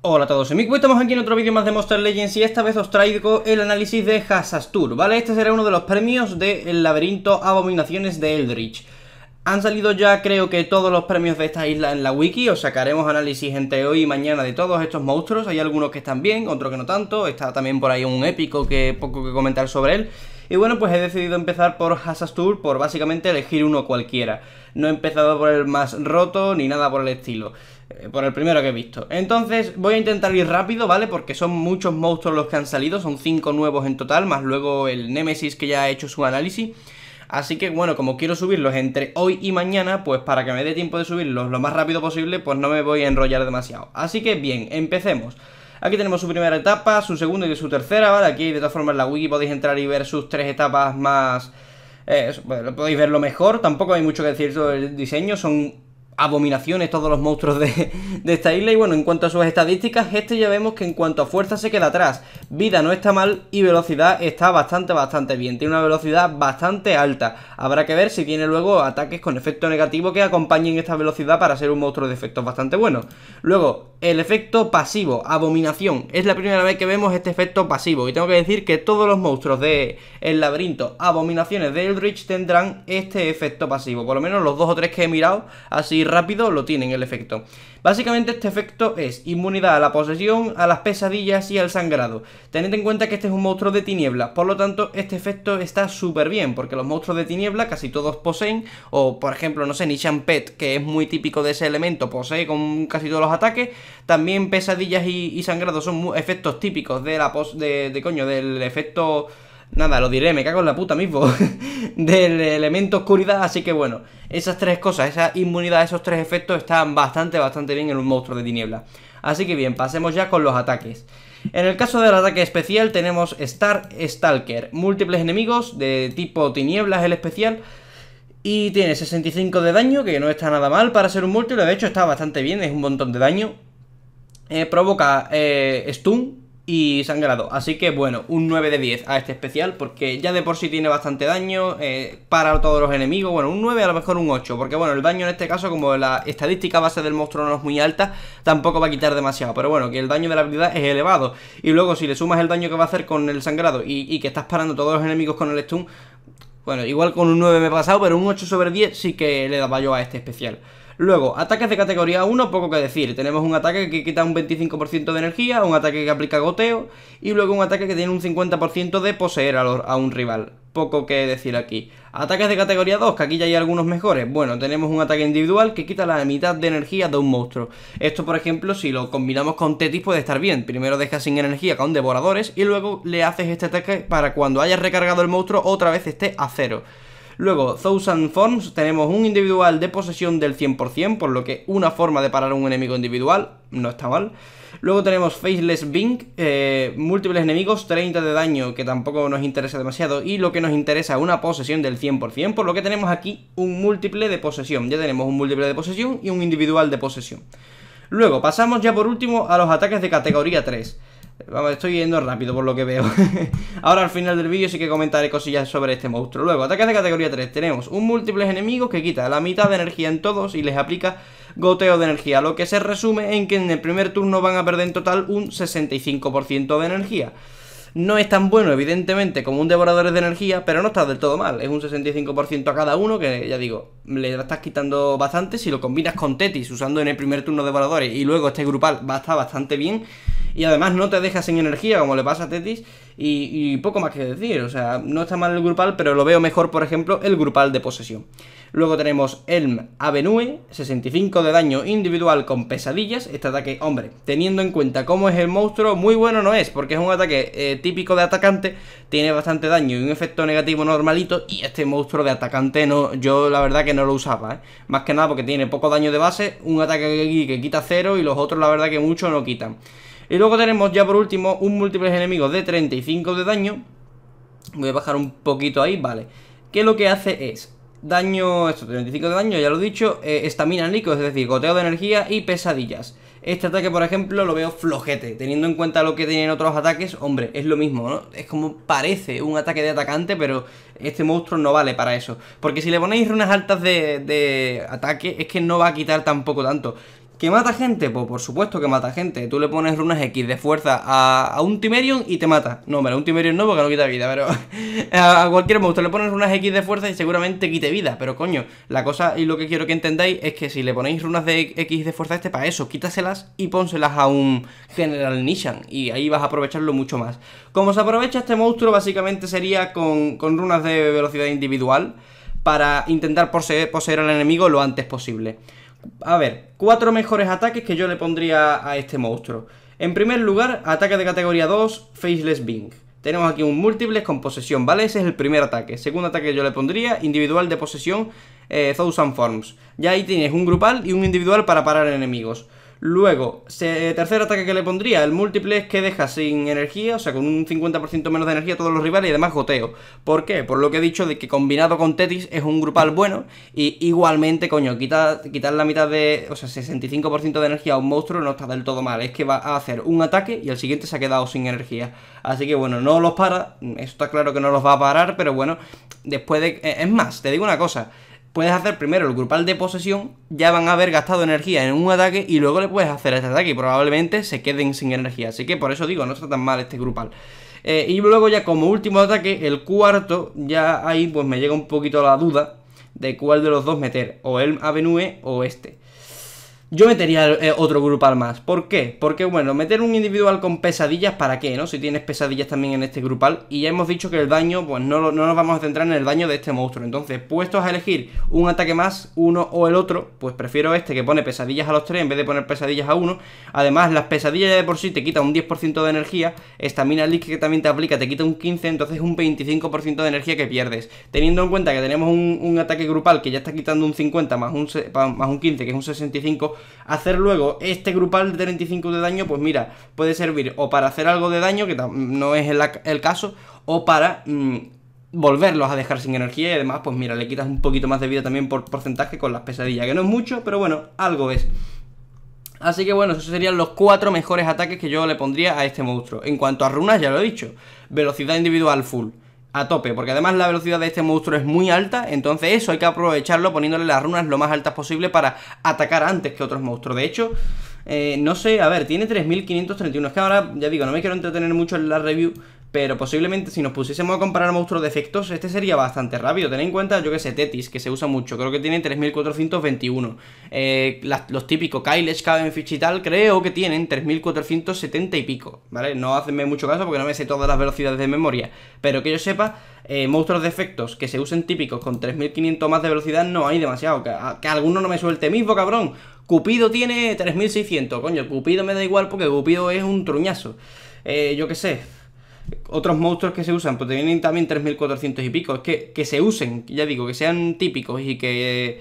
Hola a todos, en mi estamos aquí en otro vídeo más de Monster Legends y esta vez os traigo el análisis de Hasastur, ¿vale? Este será uno de los premios del laberinto Abominaciones de Eldritch. Han salido ya creo que todos los premios de esta isla en la wiki, os sacaremos análisis entre hoy y mañana de todos estos monstruos, hay algunos que están bien, otros que no tanto, está también por ahí un épico que poco que comentar sobre él... Y bueno, pues he decidido empezar por Hassas Tour, por básicamente elegir uno cualquiera. No he empezado por el más roto ni nada por el estilo eh, por el primero que he visto. Entonces voy a intentar ir rápido, ¿vale? Porque son muchos monstruos los que han salido, son 5 nuevos en total, más luego el Nemesis que ya ha hecho su análisis. Así que bueno, como quiero subirlos entre hoy y mañana, pues para que me dé tiempo de subirlos lo más rápido posible, pues no me voy a enrollar demasiado. Así que bien, empecemos. Aquí tenemos su primera etapa, su segunda y su tercera, ¿vale? Aquí de todas formas la wiki podéis entrar y ver sus tres etapas más... bueno, eh, pues, podéis verlo mejor, tampoco hay mucho que decir sobre el diseño, son abominaciones todos los monstruos de, de, esta isla. Y bueno, en cuanto a sus estadísticas, este ya vemos que en cuanto a fuerza se queda atrás. Vida no está mal y velocidad está bastante, bastante bien. Tiene una velocidad bastante alta. Habrá que ver si tiene luego ataques con efecto negativo que acompañen esta velocidad para ser un monstruo de efectos bastante bueno. Luego, el efecto pasivo, abominación. Es la primera vez que vemos este efecto pasivo. Y tengo que decir que todos los monstruos de El laberinto, abominaciones de Eldritch, tendrán este efecto pasivo. Por lo menos los dos o tres que he mirado así rápido lo tienen el efecto. Básicamente este efecto es inmunidad a la posesión, a las pesadillas y al sangrado. Tened en cuenta que este es un monstruo de tinieblas, por lo tanto este efecto está súper bien, porque los monstruos de tiniebla casi todos poseen, o por ejemplo, no sé, Nishan Pet, que es muy típico de ese elemento, posee con casi todos los ataques. También pesadillas y, y sangrado son efectos típicos de la pos de, de coño, del efecto... Nada, lo diré, me cago en la puta mismo. del elemento oscuridad. Así que bueno, esas tres cosas, esa inmunidad, esos tres efectos están bastante, bastante bien en un monstruo de tiniebla. Así que bien, pasemos ya con los ataques. En el caso del ataque especial tenemos Star Stalker, múltiples enemigos de tipo tinieblas el especial y tiene 65 de daño, que no está nada mal para ser un múltiple, de hecho está bastante bien, es un montón de daño. Eh, provoca eh, stun, y sangrado. Así que bueno, un 9 de 10 a este especial porque ya de por sí tiene bastante daño, eh, para todos los enemigos, bueno, un 9 a lo mejor un 8, porque bueno, el daño en este caso como la estadística base del monstruo no es muy alta, tampoco va a quitar demasiado, pero bueno, que el daño de la habilidad es elevado y luego si le sumas el daño que va a hacer con el sangrado y, que estás parando todos los enemigos con el stun, bueno, igual con un 9 me he pasado, pero un 8 sobre 10 sí que le daba yo a este especial. Luego, ataques de categoría 1, poco que decir. Tenemos un ataque que quita un 25% de energía, un ataque que aplica goteo y luego un ataque que tiene un 50% de poseer a, un rival poco que decir aquí. Ataques de categoría 2, que aquí ya hay algunos mejores. Bueno, tenemos un ataque individual que quita la mitad de energía de un monstruo. Esto, por ejemplo, si lo combinamos con Tetis puede estar bien. Primero dejas sin energía con devoradores y luego le haces este ataque para cuando hayas recargado el monstruo otra vez esté a cero. Luego, Thousand Forms, tenemos un individual de posesión del 100%, por lo que una forma de parar un enemigo individual, no está mal. Luego tenemos Faceless Bing, eh, múltiples enemigos, 30 de daño, que tampoco nos interesa demasiado, y lo que nos interesa una posesión del 100%, por lo que tenemos aquí un múltiple de posesión. Ya tenemos un múltiple de posesión y un individual de posesión. Luego, pasamos ya por último a los ataques de categoría 3. Vamos, estoy yendo rápido por lo que veo Ahora al final del vídeo sí que comentaré cosillas sobre este monstruo Luego, ataques de categoría 3 Tenemos un múltiples enemigos que quita la mitad de energía en todos Y les aplica goteo de energía Lo que se resume en que en el primer turno van a perder en total un 65% de energía no es tan bueno, evidentemente, como un devorador de energía, pero no está del todo mal. Es un 65% a cada uno, que ya digo, le estás quitando bastante. Si lo combinas con Tetis, usando en el primer turno devoradores, y luego este grupal va a estar bastante bien y además no te deja sin energía, como le pasa a Tetis, y, poco más que decir, o sea, no está mal el grupal, pero lo veo mejor, por ejemplo, el grupal de posesión. Luego tenemos Elm Avenue, 65 de daño individual con pesadillas, este ataque, hombre, teniendo en cuenta cómo es el monstruo, muy bueno no es, porque es un ataque eh, típico de atacante, tiene bastante daño y un efecto negativo normalito, y este monstruo de atacante no, yo la verdad que no lo usaba, ¿eh? más que nada porque tiene poco daño de base, un ataque que quita cero y los otros la verdad que mucho no quitan. Y luego tenemos ya por último un múltiples enemigos de 35 de daño. Voy a bajar un poquito ahí, vale. Que lo que hace es daño, esto, 35 de daño, ya lo he dicho, eh, estamina líquido, es decir, goteo de energía y pesadillas. Este ataque, por ejemplo, lo veo flojete, teniendo en cuenta lo que tienen otros ataques, hombre, es lo mismo, ¿no? Es como parece un ataque de atacante, pero este monstruo no vale para eso. Porque si le ponéis unas altas de, de ataque, es que no va a quitar tampoco tanto. ¿Que mata gente? Pues por supuesto que mata gente. Tú le pones runas X de fuerza a, un Timerion y te mata. No, pero un Timerion no porque no quita vida, pero a, cualquier monstruo pues, le pones runas X de fuerza y seguramente quite vida. Pero coño, la cosa y lo que quiero que entendáis es que si le ponéis runas de X de fuerza a este para eso, quítaselas y pónselas a un General Nishan. Y ahí vas a aprovecharlo mucho más. Como se aprovecha este monstruo, básicamente sería con, runas de velocidad individual para intentar poseer al enemigo lo antes posible a ver, cuatro mejores ataques que yo le pondría a este monstruo. En primer lugar, ataque de categoría 2, Faceless Bing. Tenemos aquí un múltiples con posesión, ¿vale? Ese es el primer ataque. Segundo ataque que yo le pondría, individual de posesión, eh, Thousand Forms. Ya ahí tienes un grupal y un individual para parar enemigos. Luego, se, tercer ataque que le pondría, el múltiple es que deja sin energía, o sea, con un 50% menos de energía a todos los rivales y además goteo. ¿Por qué? Por lo que he dicho de que combinado con Tetis es un grupal bueno y igualmente, coño, quitar la mitad de, o sea, 65% de energía a un monstruo no está del todo mal. Es que va a hacer un ataque y el siguiente se ha quedado sin energía. Así que bueno, no los para, está claro que no los va a parar, pero bueno, después de... E, es más, te digo una cosa, puedes hacer primero el grupal de posesión, ya van a haber gastado energía en un ataque y luego le puedes hacer este ataque y probablemente se queden sin energía. Así que por eso digo, no está tan mal este grupal. Eh, y luego ya como último ataque, el cuarto, ya ahí pues me llega un poquito la duda de cuál de los dos meter, o el Avenue o este. Yo metería eh, otro grupal más. ¿Por qué? Porque, bueno, meter un individual con pesadillas, ¿para qué, no? Si tienes pesadillas también en este grupal. Y ya hemos dicho que el daño, pues no, no nos vamos a centrar en el daño de este monstruo. Entonces, puestos a elegir un ataque más, uno o el otro, pues prefiero este que pone pesadillas a los tres en vez de poner pesadillas a uno. Además, las pesadillas de por sí te quita un 10% de energía. Estamina Leak que también te aplica te quita un 15, entonces un 25% de energía que pierdes. Teniendo en cuenta que tenemos un, ataque grupal que ya está quitando un 50 más un, más un 15, que es un 65 hacer luego este grupal de 35 de daño, pues mira, puede servir o para hacer algo de daño, que no es el, caso, o para mm, volverlos a dejar sin energía y demás pues mira, le quitas un poquito más de vida también por porcentaje con las pesadillas, que no es mucho, pero bueno, algo es. Así que bueno, esos serían los cuatro mejores ataques que yo le pondría a este monstruo. En cuanto a runas, ya lo he dicho, velocidad individual full a tope, porque además la velocidad de este monstruo es muy alta, entonces eso hay que aprovecharlo poniéndole las runas lo más altas posible para atacar antes que otros monstruos. De hecho, eh, no sé, a ver, tiene 3.531, es que ahora, ya digo, no me quiero entretener mucho en la review, pero posiblemente si nos pusiésemos a comparar monstruos de efectos, este sería bastante rápido. Ten en cuenta, yo que sé, Tetis, que se usa mucho. Creo que tiene 3.421. Eh, los típicos Kyle Cavenfish y tal, creo que tienen 3.470 y pico. ¿Vale? No hacenme mucho caso porque no me sé todas las velocidades de memoria. Pero que yo sepa, eh, monstruos de efectos que se usen típicos con 3.500 más de velocidad no hay demasiado. Que, que alguno no me suelte mismo, cabrón. Cupido tiene 3.600. Coño, Cupido me da igual porque Cupido es un truñazo. Eh, yo que sé otros monstruos que se usan, pues tienen también 3400 y pico. Es que, que se usen, ya digo, que sean típicos y que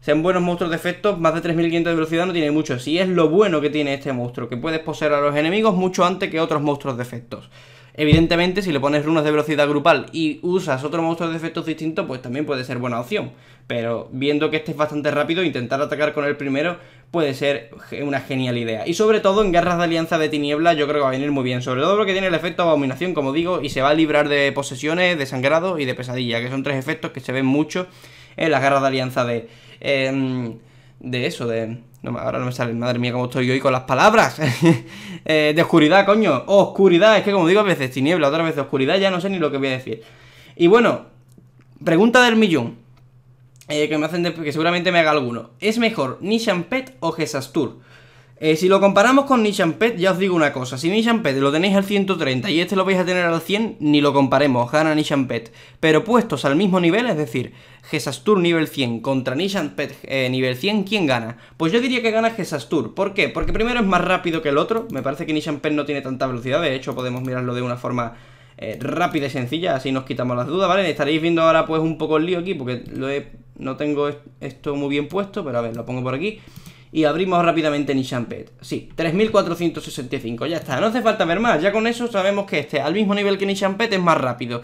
sean buenos monstruos de efectos. Más de 3500 de velocidad no tiene mucho. Si es lo bueno que tiene este monstruo, que puedes poseer a los enemigos mucho antes que otros monstruos de efectos. Evidentemente, si le pones runas de velocidad grupal y usas otro monstruo de efectos distinto, pues también puede ser buena opción. Pero viendo que este es bastante rápido, intentar atacar con el primero puede ser una genial idea. Y sobre todo en guerras de alianza de tiniebla yo creo que va a venir muy bien, sobre todo porque tiene el efecto abominación, como digo, y se va a librar de posesiones, de sangrado y de pesadilla, que son tres efectos que se ven mucho en las guerras de alianza de... Em, de eso, de... ahora no me sale, madre mía, cómo estoy hoy con las palabras. Eh, de oscuridad, coño. oscuridad, es que como digo a veces tiniebla, otra vez oscuridad, ya no sé ni lo que voy a decir. Y bueno, pregunta del millón. Eh, que me hacen seguramente me haga alguno. ¿Es mejor Nishan Pet o Gesastur? Eh, si lo comparamos con Nishan Pet, ya os digo una cosa. Si Nishan Pet lo tenéis al 130 y este lo vais a tener al 100, ni lo comparemos, gana Nishan Pet. Pero puestos al mismo nivel, es decir, Gesastur nivel 100 contra Nishan Pet eh, nivel 100, ¿quién gana? Pues yo diría que gana Gesastur. ¿Por qué? Porque primero es más rápido que el otro. Me parece que Nishan Pet no tiene tanta velocidad. De hecho, podemos mirarlo de una forma eh, rápida y sencilla, así nos quitamos las dudas, ¿vale? Estaréis viendo ahora pues un poco el lío aquí porque lo he no tengo esto muy bien puesto, pero a ver, lo pongo por aquí. Y abrimos rápidamente Nishanpet. Sí, 3465, ya está. No hace falta ver más. Ya con eso sabemos que este, al mismo nivel que Nishanpet, es más rápido.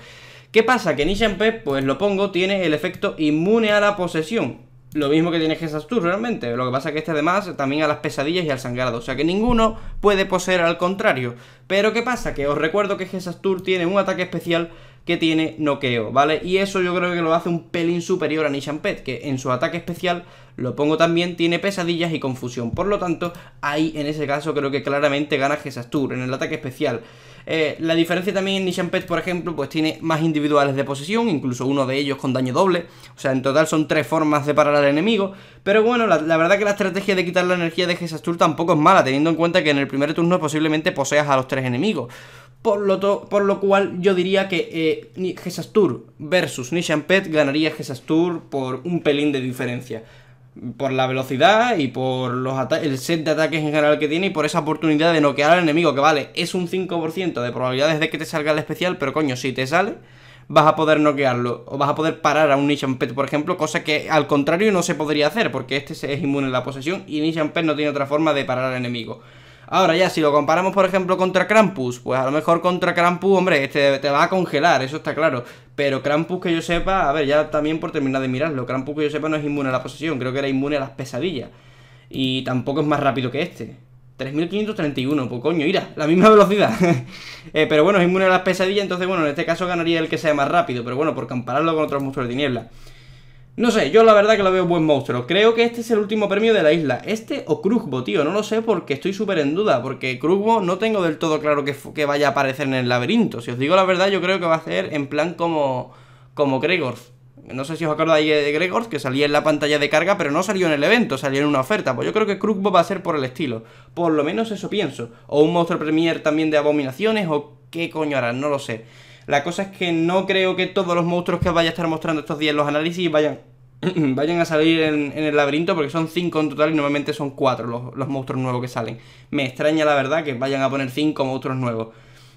¿Qué pasa? Que Nishampet, pues lo pongo, tiene el efecto inmune a la posesión. Lo mismo que tiene Gesastur realmente. Lo que pasa es que este además también a las pesadillas y al sangrado. O sea que ninguno puede poseer al contrario. Pero ¿qué pasa? Que os recuerdo que Gesastur tiene un ataque especial que tiene noqueo, ¿vale? Y eso yo creo que lo hace un pelín superior a Nishan que en su ataque especial, lo pongo también, tiene pesadillas y confusión. Por lo tanto, ahí en ese caso creo que claramente gana Gesastur en el ataque especial. Eh, la diferencia también en Nishan por ejemplo, pues tiene más individuales de posesión, incluso uno de ellos con daño doble. O sea, en total son tres formas de parar al enemigo. Pero bueno, la, la verdad que la estrategia de quitar la energía de Gesastur tampoco es mala, teniendo en cuenta que en el primer turno posiblemente poseas a los tres enemigos. Por lo, por lo cual yo diría que eh, Tour versus Nishan Pet ganaría Jesus Tour por un pelín de diferencia. Por la velocidad y por los el set de ataques en general que tiene y por esa oportunidad de noquear al enemigo, que vale, es un 5% de probabilidades de que te salga el especial, pero coño, si te sale, vas a poder noquearlo o vas a poder parar a un Nishan Pet, por ejemplo, cosa que al contrario no se podría hacer porque este es inmune a la posesión y Nishan Pet no tiene otra forma de parar al enemigo. Ahora ya, si lo comparamos por ejemplo contra Krampus, pues a lo mejor contra Krampus, hombre, este te va a congelar, eso está claro. Pero Krampus que yo sepa, a ver, ya también por terminar de mirarlo, Krampus que yo sepa no es inmune a la posesión, creo que era inmune a las pesadillas. Y tampoco es más rápido que este. 3.531, pues coño, mira, la misma velocidad. Eh, pero bueno, es inmune a las pesadillas, entonces bueno, en este caso ganaría el que sea más rápido, pero bueno, por compararlo con otros monstruos de niebla. No sé, yo la verdad que lo veo buen monstruo. Creo que este es el último premio de la isla. Este o Krugbo, tío, no lo sé porque estoy súper en duda. Porque Krugbo no tengo del todo claro que, vaya a aparecer en el laberinto. Si os digo la verdad, yo creo que va a ser en plan como, como gregor No sé si os acordáis de Gregor, que salía en la pantalla de carga, pero no salió en el evento, salió en una oferta. Pues yo creo que Krugbo va a ser por el estilo. Por lo menos eso pienso. O un monstruo premier también de abominaciones, o qué coño harán, no lo sé. La cosa es que no creo que todos los monstruos que os vaya a estar mostrando estos días en los análisis vayan, vayan a salir en, el laberinto, porque son 5 en total y normalmente son 4 los, monstruos nuevos que salen. Me extraña la verdad que vayan a poner 5 monstruos nuevos.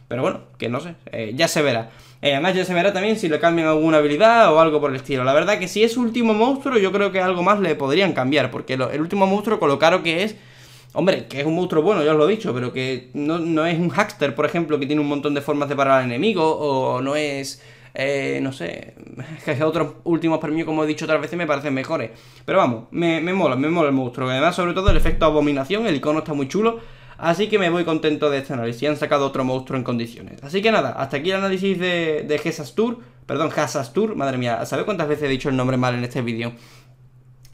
Pero bueno, que no sé, eh, ya se verá. Eh, además ya se verá también si le cambian alguna habilidad o algo por el estilo. La verdad que si es último monstruo, yo creo que algo más le podrían cambiar, porque el último monstruo, con lo caro que es, Hombre, que es un monstruo bueno, ya os lo he dicho, pero que no, es un hackster, por ejemplo, que tiene un montón de formas de parar al enemigo, o no es... Eh, no sé, que otros últimos premios, como he dicho otras veces, me parecen mejores. Pero vamos, me, mola, me mola el monstruo. Además, sobre todo el efecto abominación, el icono está muy chulo. Así que me voy contento de este análisis. Han sacado otro monstruo en condiciones. Así que nada, hasta aquí el análisis de, de Perdón, Hesas Tour. Madre mía, ¿sabéis cuántas veces he dicho el nombre mal en este vídeo?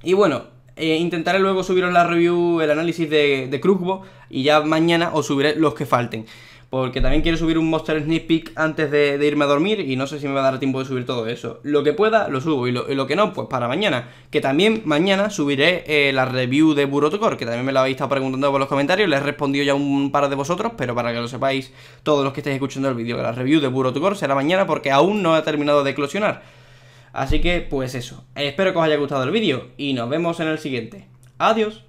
Y bueno, eh, intentaré luego subiros la review, el análisis de, de Krugbo, y ya mañana os subiré los que falten. Porque también quiero subir un Monster Sneak Peek antes de, irme a dormir y no sé si me va a dar tiempo de subir todo eso. Lo que pueda, lo subo. Y lo, que no, pues para mañana. Que también mañana subiré eh, la review de Burotocor, que también me la habéis estado preguntando por los comentarios. Les he respondido ya un par de vosotros, pero para que lo sepáis todos los que estáis escuchando el vídeo, que la review de Burotocor será mañana porque aún no ha terminado de eclosionar. Así que pues eso, espero que os haya gustado el vídeo y nos vemos en el siguiente. Adiós.